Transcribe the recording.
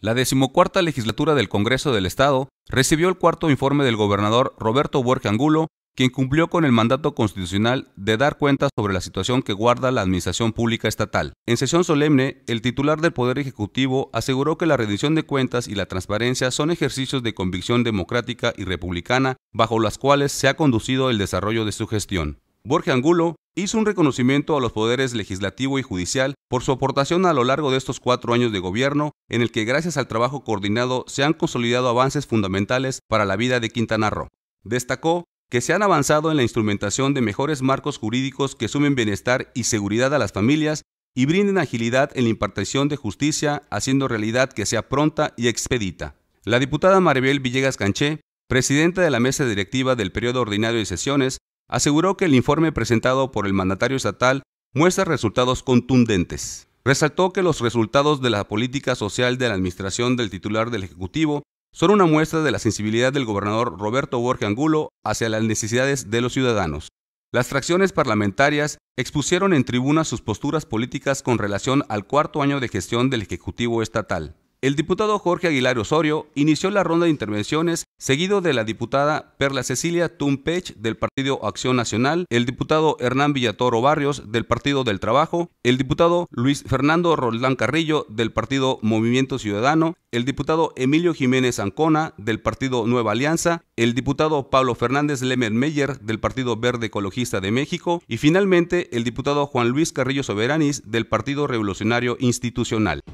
La decimocuarta legislatura del Congreso del Estado recibió el cuarto informe del gobernador Roberto Borja Angulo, quien cumplió con el mandato constitucional de dar cuentas sobre la situación que guarda la administración pública estatal. En sesión solemne, el titular del Poder Ejecutivo aseguró que la rendición de cuentas y la transparencia son ejercicios de convicción democrática y republicana bajo las cuales se ha conducido el desarrollo de su gestión. Borja Angulo hizo un reconocimiento a los poderes legislativo y judicial por su aportación a lo largo de estos cuatro años de gobierno, en el que gracias al trabajo coordinado se han consolidado avances fundamentales para la vida de Quintana Roo. Destacó que se han avanzado en la instrumentación de mejores marcos jurídicos que sumen bienestar y seguridad a las familias y brinden agilidad en la impartición de justicia, haciendo realidad que sea pronta y expedita. La diputada Maribel Villegas Canché, presidenta de la mesa directiva del periodo ordinario de sesiones, aseguró que el informe presentado por el mandatario estatal muestra resultados contundentes. Resaltó que los resultados de la política social de la administración del titular del Ejecutivo son una muestra de la sensibilidad del gobernador Roberto Borges Angulo hacia las necesidades de los ciudadanos. Las fracciones parlamentarias expusieron en tribuna sus posturas políticas con relación al cuarto año de gestión del Ejecutivo Estatal. El diputado Jorge Aguilar Osorio inició la ronda de intervenciones seguido de la diputada Perla Cecilia Tumpech del Partido Acción Nacional, el diputado Hernán Villatoro Barrios del Partido del Trabajo, el diputado Luis Fernando Roldán Carrillo del Partido Movimiento Ciudadano, el diputado Emilio Jiménez Ancona del Partido Nueva Alianza, el diputado Pablo Fernández Meyer del Partido Verde Ecologista de México y finalmente el diputado Juan Luis Carrillo Soberanis del Partido Revolucionario Institucional.